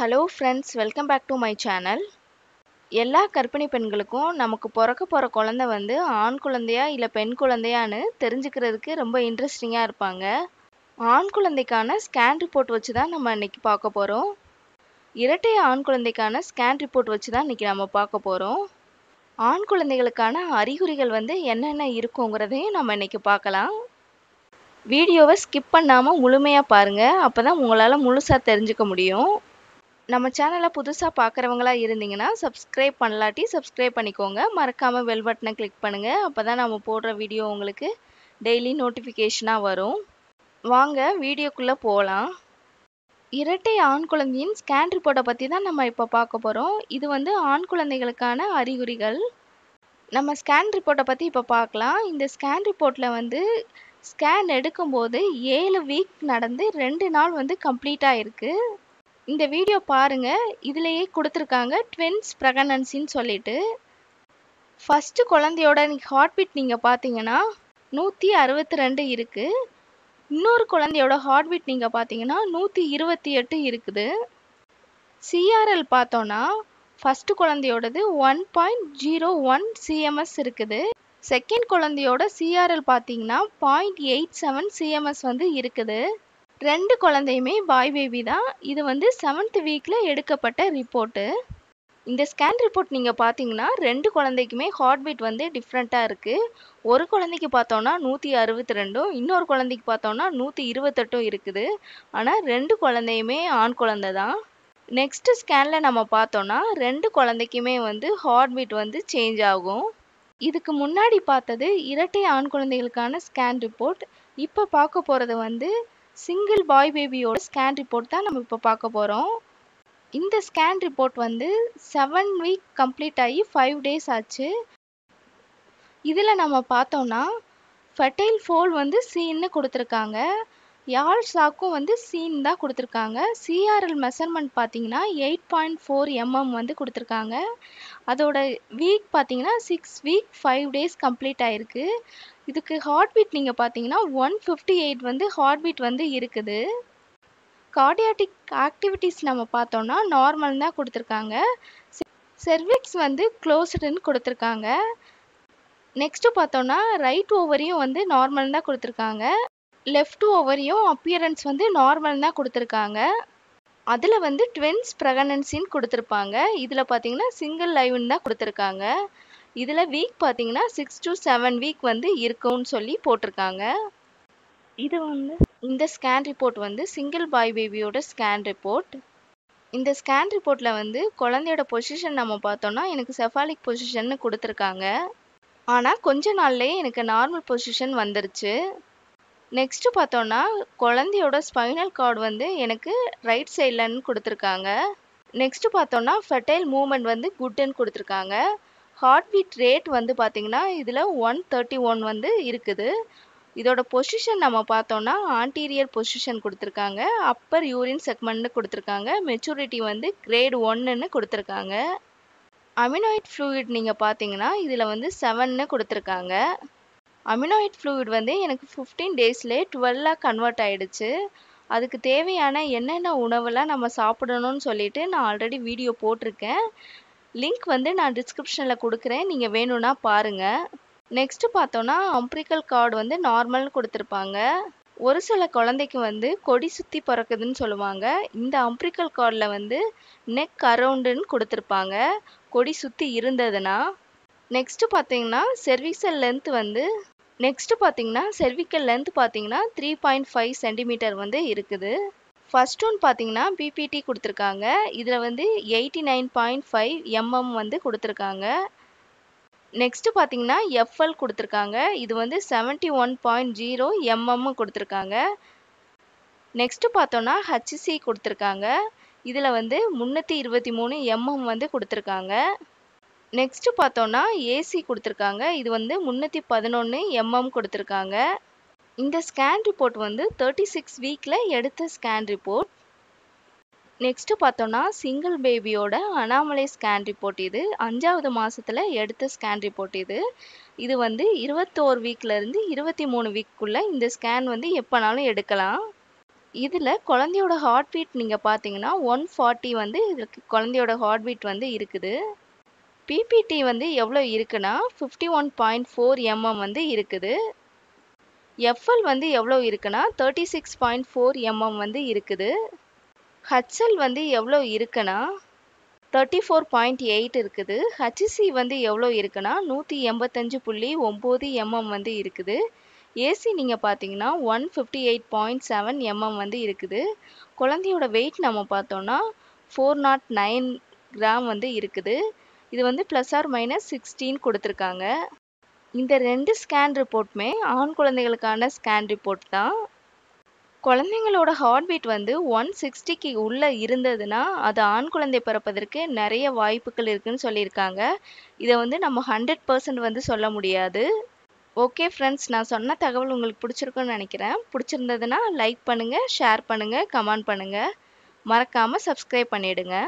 hello friends welcome back to my channel எல்லா கர்ப்பிணி பெண்களுக்கும் நமக்கு பிறக்க போகிற குழந்த வந்து ஆண் குழந்தையா இல்லை பெண் குழந்தையான்னு தெரிஞ்சுக்கிறதுக்கு ரொம்ப இன்ட்ரெஸ்டிங்காக இருப்பாங்க ஆண் குழந்தைக்கான ஸ்கேன் ரிப்போர்ட் வச்சு தான் நம்ம இன்றைக்கி பார்க்க போகிறோம் இரட்டை ஆண் குழந்தைக்கான ஸ்கேன் ரிப்போர்ட் வச்சு தான் இன்றைக்கி நம்ம பார்க்க போகிறோம் ஆண் குழந்தைகளுக்கான அறிகுறிகள் வந்து என்னென்ன இருக்குங்கிறதையும் நம்ம இன்றைக்கி பார்க்கலாம் வீடியோவை ஸ்கிப் பண்ணாமல் முழுமையாக பாருங்கள் அப்போ தான் உங்களால் முழுசாக தெரிஞ்சுக்க முடியும் நம்ம சேனலை புதுசாக பார்க்குறவங்களா இருந்தீங்கன்னா சப்ஸ்கிரைப் பண்ணலாட்டி சப்ஸ்கிரைப் பண்ணிக்கோங்க மறக்காமல் வெல் பட்டனை கிளிக் பண்ணுங்கள் அப்போ தான் நம்ம போடுற வீடியோ உங்களுக்கு டெய்லி நோட்டிஃபிகேஷனாக வரும் வாங்க வீடியோக்குள்ளே போகலாம் இரட்டை ஆண் குழந்தையின் ஸ்கேன் ரிப்போர்ட்டை பற்றி தான் நம்ம இப்போ பார்க்க போகிறோம் இது வந்து ஆண் குழந்தைகளுக்கான அறிகுறிகள் நம்ம ஸ்கேன் ரிப்போர்ட்டை பற்றி இப்போ பார்க்கலாம் இந்த ஸ்கேன் ரிப்போர்ட்டில் வந்து ஸ்கேன் எடுக்கும்போது ஏழு வீக் நடந்து ரெண்டு நாள் வந்து கம்ப்ளீட்டாக இருக்குது இந்த வீடியோ பாருங்க இதுலேயே கொடுத்துருக்காங்க ட்வின்ஸ் ப்ரெகனன்சின்னு சொல்லிட்டு ஃபஸ்ட்டு குழந்தையோட ஹார்ட் பீட் நீங்கள் பார்த்தீங்கன்னா நூற்றி அறுபத்தி ரெண்டு இருக்குது இன்னொரு குழந்தையோட ஹார்ட்பீட் நீங்கள் பார்த்தீங்கன்னா நூற்றி இருபத்தி எட்டு இருக்குது சிஆர்எல் பார்த்தோன்னா ஃபஸ்ட்டு குழந்தையோடது one point zero one cms இருக்குது செகண்ட் குழந்தையோட சிஆர்எல் பார்த்தீங்கன்னா பாயிண்ட் எயிட் செவன் சிஎம்எஸ் வந்து இருக்குது ரெண்டு குழந்தையுமே பாய் பேபி தான் இது வந்து செவன்த் வீக்கில் எடுக்கப்பட்ட ரிப்போர்ட்டு இந்த ஸ்கேன் ரிப்போர்ட் நீங்கள் பார்த்தீங்கன்னா ரெண்டு குழந்தைக்குமே ஹார்ட் பீட் வந்து டிஃப்ரெண்ட்டாக இருக்குது ஒரு குழந்தைக்கு பார்த்தோன்னா நூற்றி அறுபத்தி ரெண்டும் இன்னொரு குழந்தைக்கு பார்த்தோன்னா நூற்றி இருபத்தெட்டும் இருக்குது ஆனால் ரெண்டு குழந்தையுமே ஆண் குழந்தை தான் நெக்ஸ்ட்டு ஸ்கேனில் நம்ம பார்த்தோன்னா ரெண்டு குழந்தைக்குமே வந்து ஹார்ட் பீட் வந்து சேஞ்ச் ஆகும் இதுக்கு முன்னாடி பார்த்தது இரட்டை ஆண் குழந்தைகளுக்கான ஸ்கேன் ரிப்போர்ட் இப்போ பார்க்க போகிறது வந்து சிங்கிள் பாய் பேபியோட ஸ்கேன் ரிப்போர்ட் தான் நம்ம இப்போ பார்க்க போகிறோம் இந்த ஸ்கேன் ரிப்போர்ட் வந்து செவன் வீக் கம்ப்ளீட் ஆகி ஃபைவ் டேஸ் ஆச்சு இதில் நம்ம பார்த்தோன்னா ஃபெட்டைல் ஃபோல் வந்து சீன்னு கொடுத்துருக்காங்க யாழ் ஷாக்கும் வந்து சீன் தான் கொடுத்துருக்காங்க சிஆர்எல் மெஷர்மெண்ட் பார்த்தீங்கன்னா எயிட் பாயிண்ட் ஃபோர் எம்எம் வந்து கொடுத்துருக்காங்க அதோட வீக் பார்த்தீங்கன்னா six week five days complete ஆகிருக்கு இதுக்கு ஹார்ட் பீட் நீங்கள் பார்த்தீங்கன்னா ஒன் ஃபிஃப்டி எயிட் வந்து ஹார்ட் பீட் வந்து இருக்குது கார்டியாட்டிக் ஆக்டிவிட்டிஸ் நம்ம பார்த்தோம்னா நார்மல் தான் கொடுத்துருக்காங்க செர்விக்ஸ் வந்து க்ளோஸ்டுன்னு கொடுத்துருக்காங்க நெக்ஸ்ட்டு பார்த்தோன்னா ரைட் ஓவரையும் வந்து நார்மல் தான் கொடுத்துருக்காங்க லெஃப்ட் ஓவரியும் அப்பியரன்ஸ் வந்து நார்மல் தான் கொடுத்துருக்காங்க அதில் வந்து ட்வென்ஸ் ப்ரெகனன்சின்னு கொடுத்துருப்பாங்க இதில் பார்த்தீங்கன்னா சிங்கிள் லைவ்னு தான் கொடுத்துருக்காங்க இதில் வீக் பார்த்தீங்கன்னா சிக்ஸ் டு செவன் வீக் வந்து இருக்கும்னு சொல்லி போட்டிருக்காங்க இது வந்து இந்த ஸ்கேன் ரிப்போர்ட் வந்து சிங்கிள் பாய் பேபியோட ஸ்கேன் ரிப்போர்ட் இந்த ஸ்கேன் ரிப்போர்ட்டில் வந்து குழந்தையோட பொசிஷன் நம்ம பார்த்தோம்னா எனக்கு செஃபாலிக் பொசிஷன்னு கொடுத்துருக்காங்க ஆனால் கொஞ்ச நாள்லேயே எனக்கு நார்மல் பொசிஷன் வந்துருச்சு நெக்ஸ்ட்டு பார்த்தோன்னா குழந்தையோட ஸ்பைனல் கார்டு வந்து எனக்கு ரைட் சைட்லன்னு கொடுத்துருக்காங்க நெக்ஸ்ட்டு பார்த்தோன்னா ஃபெர்டைல் மூமெண்ட் வந்து குட்னு கொடுத்துருக்காங்க ஹார்ட் பீட் ரேட் வந்து பார்த்திங்கன்னா இதில் ஒன் தேர்ட்டி ஒன் வந்து இருக்குது இதோட பொசிஷன் நம்ம பார்த்தோன்னா ஆன்டீரியர் பொசிஷன் கொடுத்துருக்காங்க அப்பர் யூரின் செக்மெண்ட்னு கொடுத்துருக்காங்க மெச்சூரிட்டி வந்து கிரேட் ஒன்னுன்னு கொடுத்துருக்காங்க அமினாய்ட் ஃப்ளூயிட் நீங்கள் பார்த்தீங்கன்னா இதில் வந்து செவன்னு கொடுத்துருக்காங்க அமினோயிட் ஃப்ளூயிட் வந்து எனக்கு ஃபிஃப்டீன் டேஸ்லேயே டுவெல்லாக கன்வெர்ட் ஆகிடுச்சு அதுக்கு தேவையான என்னென்ன உணவெல்லாம் நம்ம சாப்பிடணும்னு சொல்லிட்டு நான் ஆல்ரெடி வீடியோ போட்டிருக்கேன் லிங்க் வந்து நான் டிஸ்கிரிப்ஷனில் கொடுக்குறேன் நீங்கள் வேணும்னா பாருங்கள் நெக்ஸ்ட்டு பார்த்தோன்னா அம்ப்ரிக்கல் கார்டு வந்து நார்மல்னு கொடுத்துருப்பாங்க ஒரு சில குழந்தைக்கு வந்து கொடி சுற்றி பிறக்குதுன்னு சொல்லுவாங்க இந்த அம்ப்ரிக்கல் கார்டில் வந்து நெக் அரவுண்டுன்னு கொடுத்துருப்பாங்க கொடி சுற்றி இருந்ததுன்னா நெக்ஸ்ட்டு பார்த்தீங்கன்னா செர்விசல் லென்த் வந்து நெக்ஸ்ட் பார்த்தீங்கன்னா செர்விக்கல் லென்த் பார்த்தீங்கன்னா த்ரீ பாயிண்ட் ஃபைவ் சென்டிமீட்டர் வந்து இருக்குது ஃபர்ஸ்ட் ஒன் பார்த்தீங்கன்னா பிபிடி கொடுத்துருக்காங்க இதில் வந்து eighty nine point five mm வந்து கொடுத்துருக்காங்க நெக்ஸ்ட் பார்த்தீங்கன்னா எஃப்எல் கொடுத்துருக்காங்க இது வந்து seventy one point zero mm கொடுத்துருக்காங்க நெக்ஸ்ட் பார்த்தோன்னா ஹச்சிசி கொடுத்துருக்காங்க இதில் வந்து முந்நூற்றி இருபத்தி மூணு எம்எம் வந்து கொடுத்துருக்காங்க நெக்ஸ்ட்டு பார்த்தோன்னா ஏசி கொடுத்துருக்காங்க இது வந்து முந்நூற்றி பதினொன்று எம்எம் கொடுத்துருக்காங்க இந்த ஸ்கேன் ரிப்போர்ட் வந்து தேர்ட்டி சிக்ஸ் வீக்கில் எடுத்த ஸ்கேன் ரிப்போர்ட் நெக்ஸ்ட்டு பார்த்தோன்னா சிங்கிள் பேபியோட அனாமலை ஸ்கேன் ரிப்போர்ட் இது அஞ்சாவது மாதத்தில் எடுத்த ஸ்கேன் ரிப்போர்ட் இது இது வந்து இருபத்தோரு வீக்லேருந்து இருபத்தி மூணு வீக்குள்ளே இந்த ஸ்கேன் வந்து எப்போனாலும் எடுக்கலாம் இதில் குழந்தையோட ஹார்ட் பீட் நீங்கள் பார்த்தீங்கன்னா ஒன் ஃபார்ட்டி வந்து இதற்கு குழந்தையோட ஹார்ட் பீட் வந்து இருக்குது பிபிடி வந்து எவ்வளோ இருக்குன்னா fifty one point four mm வந்து இருக்குது எஃப்எல் வந்து எவ்வளோ இருக்குன்னா thirty six point four mm வந்து இருக்குது ஹச்எல் வந்து எவ்வளோ இருக்குன்னா தேர்ட்டி ஃபோர் பாயிண்ட் எயிட் இருக்குது ஹச்சிசி வந்து எவ்வளோ இருக்குன்னா நூற்றி எண்பத்தஞ்சு புள்ளி ஒம்பது எம்எம் வந்து இருக்குது ஏசி நீங்கள் பார்த்தீங்கன்னா one fifty eight point seven mm வந்து இருக்குது குழந்தையோட வெயிட் நம்ம பார்த்தோன்னா ஃபோர் நாட் நைன் கிராம் வந்து இருக்குது இது வந்து ப்ளஸ் ஆர் மைனஸ் சிக்ஸ்டீன் கொடுத்துருக்காங்க இந்த ரெண்டு ஸ்கேன் ரிப்போர்ட்டுமே ஆண் குழந்தைகளுக்கான ஸ்கேன் ரிப்போர்ட் தான் குழந்தைங்களோட ஹார்ட் பீட் வந்து ஒன் சிக்ஸ்டிக்கு உள்ளே இருந்ததுன்னா அது ஆண் குழந்தை பிறப்பதற்கு நிறைய வாய்ப்புகள் இருக்குதுன்னு சொல்லியிருக்காங்க இதை வந்து நம்ம ஹண்ட்ரட் பர்சன்ட் வந்து சொல்ல முடியாது ஓகே ஃப்ரெண்ட்ஸ் நான் சொன்ன தகவல் உங்களுக்கு பிடிச்சிருக்குன்னு நினைக்கிறேன் பிடிச்சிருந்ததுன்னா லைக் பண்ணுங்கள் ஷேர் பண்ணுங்கள் கமெண்ட் பண்ணுங்கள் மறக்காமல் சப்ஸ்கிரைப் பண்ணிவிடுங்க